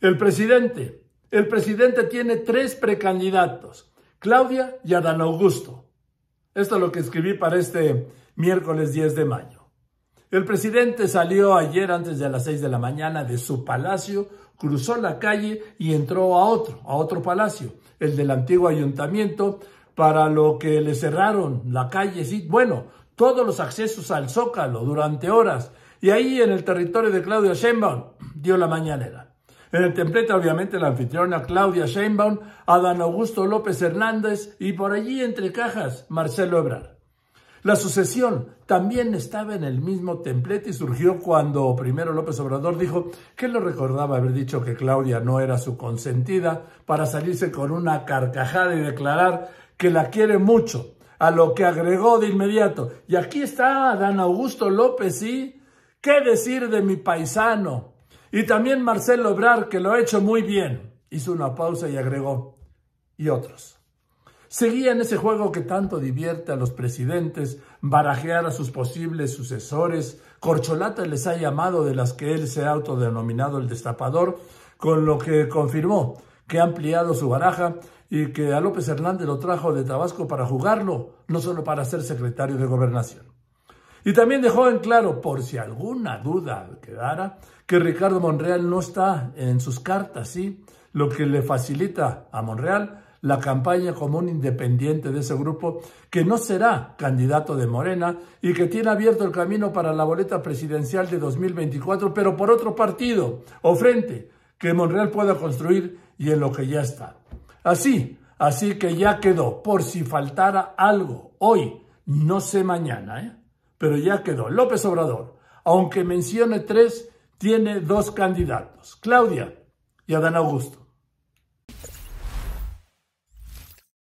El presidente. El presidente tiene tres precandidatos, Claudia y Adán Augusto. Esto es lo que escribí para este miércoles 10 de mayo. El presidente salió ayer antes de las 6 de la mañana de su palacio, cruzó la calle y entró a otro, a otro palacio, el del antiguo ayuntamiento, para lo que le cerraron la calle, bueno, todos los accesos al Zócalo durante horas. Y ahí en el territorio de Claudia Sheinbaum dio la mañanera. En el templete, obviamente, la anfitriona Claudia Sheinbaum, Adán Augusto López Hernández y por allí, entre cajas, Marcelo Ebrard. La sucesión también estaba en el mismo templete y surgió cuando primero López Obrador dijo que lo recordaba haber dicho que Claudia no era su consentida para salirse con una carcajada y declarar que la quiere mucho, a lo que agregó de inmediato, y aquí está Adán Augusto López y, ¿qué decir de mi paisano? Y también Marcelo Obrar, que lo ha hecho muy bien, hizo una pausa y agregó, y otros. Seguía en ese juego que tanto divierte a los presidentes, barajear a sus posibles sucesores, corcholata les ha llamado de las que él se ha autodenominado el destapador, con lo que confirmó que ha ampliado su baraja y que a López Hernández lo trajo de Tabasco para jugarlo, no solo para ser secretario de gobernación. Y también dejó en claro, por si alguna duda quedara, que Ricardo Monreal no está en sus cartas, ¿sí? Lo que le facilita a Monreal la campaña como un independiente de ese grupo que no será candidato de Morena y que tiene abierto el camino para la boleta presidencial de 2024, pero por otro partido o frente que Monreal pueda construir y en lo que ya está. Así, así que ya quedó, por si faltara algo hoy, no sé mañana, ¿eh? pero ya quedó. López Obrador, aunque mencione tres, tiene dos candidatos, Claudia y Adán Augusto.